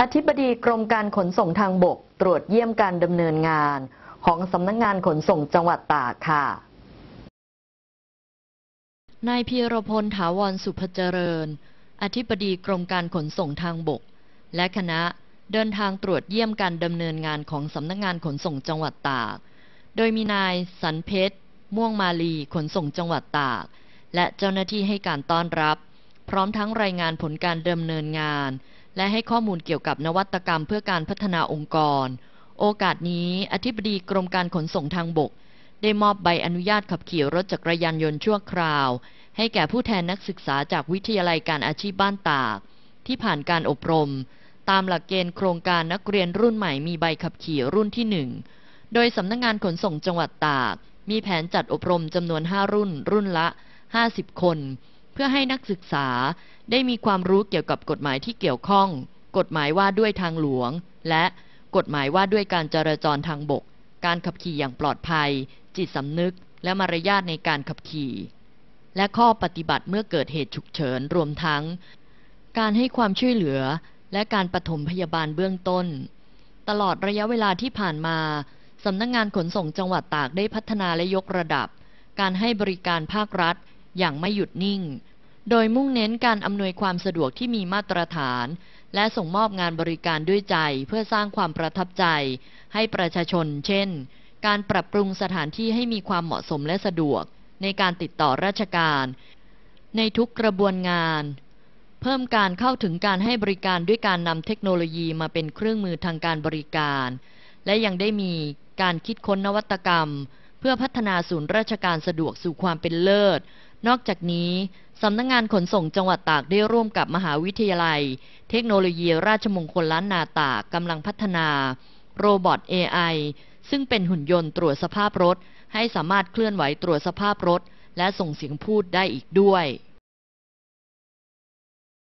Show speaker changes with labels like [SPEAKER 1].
[SPEAKER 1] อธิบดีกรมการขนส่งทางบกตรวจเยี่ยมการดำเนินงานของสำนักงงานขนส่งจังหวัดตากค่ะ นายพีรพลถาวรสุพเจริญ อธิบดีกรมการขนส่งทางบก และคณะเดินทางตรวจเยี่ยมการดำเนินงานของสำนักงงานขนส่งจังหวัดตาก โดยมีนายสันเพชรม่วงมาลีขนส่งจังหวัดตาก และเจ้าหน้าที่ให้การต้อนรับพร้อมทั้งรายงานผลการดำเนินงาน และให้ข้อมูลเกี่ยวกับนวัตกรรมเพื่อการพัฒนาองค์กร โอกาสนี้อธิบดีกรมการขนส่งทางบก ได้มอบใบอนุญาตขับขี่รถจักรยานยนต์ชั่วคราว ให้แก่ผู้แทนนักศึกษาจากวิทยาลัยการอาชีพบ้านตาก ที่ผ่านการอบรม ตามหลักเกณฑ์โครงการนักเรียนรุ่นใหม่มีใบขับขี่รุ่นที่หนึ่ง โดยสำนักงงานขนส่งจังหวัดตาก มีแผนจัดอบรมจำนวน5รุ่น รุ่นละ50คนพื่อให้นักศึกษาได้มีความรู้เกี่ยวกับกฎหมายที่เกี่ยวข้อง กฎหมายว่าด้วยทางหลวง และกฎหมายว่าด้วยการจราจรทางบก การขับขี่อย่างปลอดภัย จิตสำนึกและมารยาทในการขับขี่ และข้อปฏิบัติเมื่อเกิดเหตุฉุกเฉิน รวมทั้ง การให้ความช่วยเหลือและการปฐมพยาบาลเบื้องต้น ตลอดระยะเวลาที่ผ่านมาสำนักงงานขนส่งจังหวัดตากได้พัฒนาและยกระดับ การให้บริการภาครัฐอย่างไม่หยุดนิ่งโดยมุ่งเน้นการอำนวยความสะดวกที่มีมาตรฐาน และส่งมอบงานบริการด้วยใจเพื่อสร้างความประทับใจ ให้ประชาชน เช่น การปรับปรุงสถานที่ให้มีความเหมาะสมและสะดวก ในการติดต่อราชการ ในทุกกระบวนงาน เพิ่มการเข้าถึงการให้บริการด้วยการนำเทคโนโลยีมาเป็นเครื่องมือทางการบริการ และยังได้มีการคิดค้นนวัตกรรม เพื่อพัฒนาศูนย์ราชการสะดวกสู่ความเป็นเลิศนอกจากนี้ สำนักงงานขนส่งจังหวัดตากได้ร่วมกับมหาวิทยาลัย เทคโนโลยีราชมงคลล้านนาตากกำลังพัฒนา โรบอท AI ซึ่งเป็นหุ่นยนต์ตรวจสภาพรถ ให้สามารถเคลื่อนไหวตรวจสภาพรถ และส่งเสียงพูดได้อีกด้วย